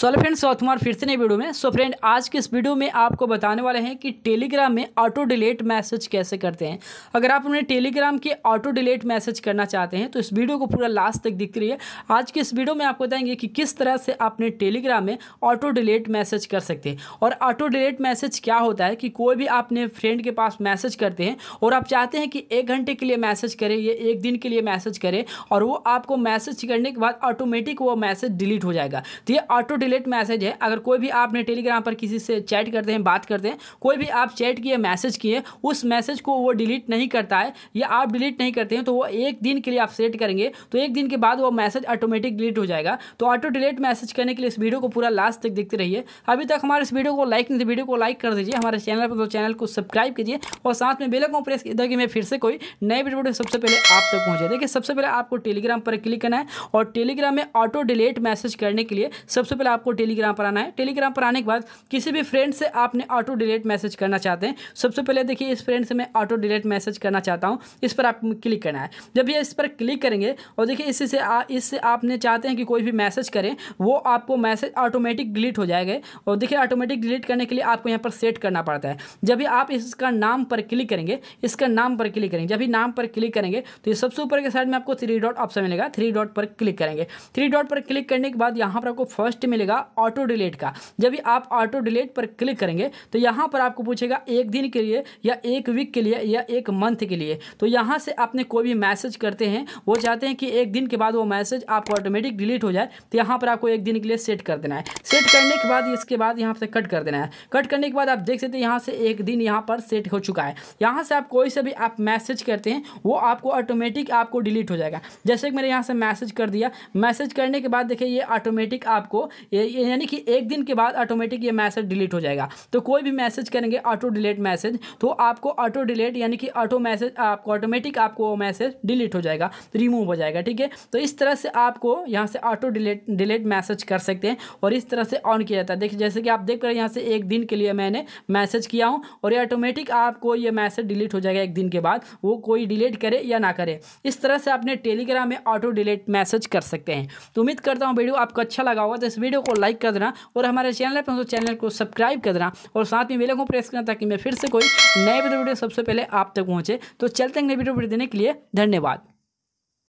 solo friends स्वागत कुमार फिर से नई वीडियो में सो so फ्रेंड आज के इस वीडियो में आपको बताने वाले हैं कि टेलीग्राम में ऑटो डिलीट मैसेज कैसे करते हैं अगर आप अपने टेलीग्राम के ऑटो डिलीट मैसेज करना चाहते हैं तो इस वीडियो को पूरा लास्ट तक दिखती रहिए आज के इस वीडियो में आपको बताएंगे कि किस तरह से अपने टेलीग्राम में ऑटो डिलीट मैसेज कर सकते हैं और ऑटो डिलीट मैसेज क्या होता है कि कोई भी आपने फ्रेंड के पास मैसेज करते हैं और आप चाहते हैं कि एक घंटे के लिए मैसेज करें या एक दिन के लिए मैसेज करें और वो आपको मैसेज करने के बाद ऑटोमेटिक वो मैसेज डिलीट हो जाएगा तो ये ऑटो डिलीट मैसेज है अगर कोई भी आपने टेलीग्राम पर किसी से चैट करते हैं बात करते हैं कोई भी आप चैट किए मैसेज किए उस मैसेज को वो डिलीट नहीं करता है या आप डिलीट नहीं करते हैं तो वो एक दिन के लिए आप सेट करेंगे तो एक दिन के बाद वो मैसेज ऑटोमेटिक डिलीट हो जाएगा तो ऑटो डिलीट मैसेज करने के लिए इस वीडियो को पूरा लास्ट तक देखते रहिए अभी तक हमारे इस वीडियो को लाइक नहीं वीडियो को लाइक कर दीजिए हमारे चैनल पर तो चैनल को सब्सक्राइब कीजिए और साथ में बेलक को प्रेस किया कि मैं फिर से कोई नए वीडियो सबसे पहले आप तक पहुँचे देखिए सबसे पहले आपको टेलीग्राम पर क्लिक करना है और टेलीग्राम में ऑटो डिलीट मैसेज करने के लिए सबसे पहले आपको टेलीग्राम पर आना है टेलीग्राम पर आने के बाद किसी भी फ्रेंड से आपने ऑटो डिलीट मैसेज करना चाहते हैं सबसे पहले देखिए इस फ्रेंड से मैं ऑटो डिलीट मैसेज करना चाहता हूँ इस पर आप क्लिक करना है जब ये इस पर क्लिक करेंगे और देखिए इससे इससे आपने चाहते हैं कि कोई भी मैसेज करें वो आपको मैसेज ऑटोमेटिक डिलीट हो जाएगा और देखिए ऑटोमेटिक डिलीट करने के लिए आपको यहाँ पर सेट करना पड़ता है जब भी आप इसका नाम पर क्लिक करेंगे इसका नाम पर क्लिक करेंगे जब भी नाम पर क्लिक करेंगे तो ये सबसे ऊपर के साइड में आपको थ्री डॉट ऑप्शन मिलेगा थ्री डॉट पर क्लिक करेंगे थ्री डॉट पर क्लिक करने के बाद यहाँ पर आपको फर्स्ट मिलेगा मिलेगा ऑटो डिलेट का जब भी आप ऑटो डिलेट पर क्लिक करेंगे तो यहाँ पर आपको पूछेगा एक दिन के लिए या एक वीक के लिए या एक मंथ के लिए तो यहाँ से आपने कोई भी मैसेज करते हैं वो चाहते हैं कि एक दिन के बाद वो मैसेज आपको ऑटोमेटिक डिलीट हो जाए तो यहाँ पर आपको एक दिन के लिए सेट कर देना है सेट करने के बाद इसके बाद यहाँ से कट कर देना है कट करने के बाद आप देख सकते हैं यहाँ से एक दिन यहाँ पर सेट हो चुका है यहाँ से आप कोई सा भी आप मैसेज करते हैं वो आपको ऑटोमेटिक आपको डिलीट हो जाएगा जैसे कि मैंने यहाँ से मैसेज कर दिया मैसेज करने के बाद देखिए ये ऑटोमेटिक आपको यानी कि एक दिन के बाद ऑटोमेटिक ये मैसेज डिलीट हो जाएगा तो कोई भी मैसेज करेंगे ऑटो डिलीट मैसेज तो आपको ऑटो डिलीट यानी कि ऑटो मैसेज आपको ऑटोमेटिक आपको वो मैसेज डिलीट हो जाएगा रिमूव हो जाएगा ठीक है तो इस तरह से आपको यहाँ से ऑटो डिलीट डिलीट मैसेज कर सकते हैं और इस तरह से ऑन किया जाता है देखिए जैसे कि आप देख रहे हैं यहाँ से एक दिन के लिए मैंने मैसेज किया हूँ और ये ऑटोमेटिक आपको ये मैसेज डिलीट हो जाएगा एक दिन के बाद वो कोई डिलीट करे या ना करे इस तरह से आपने टेलीग्राम में ऑटो डिलीट मैसेज कर सकते हैं तो उम्मीद करता हूँ वीडियो आपको अच्छा लगा होगा तो इस वीडियो वीडियो को लाइक कर देना और हमारे चैनल पर तो चैनल को सब्सक्राइब कर देना और साथ में बेल को प्रेस करना ताकि मैं फिर से कोई नए वीडियो सबसे पहले आप तक पहुँचे तो चलते हैं नए वीडियो देने के लिए धन्यवाद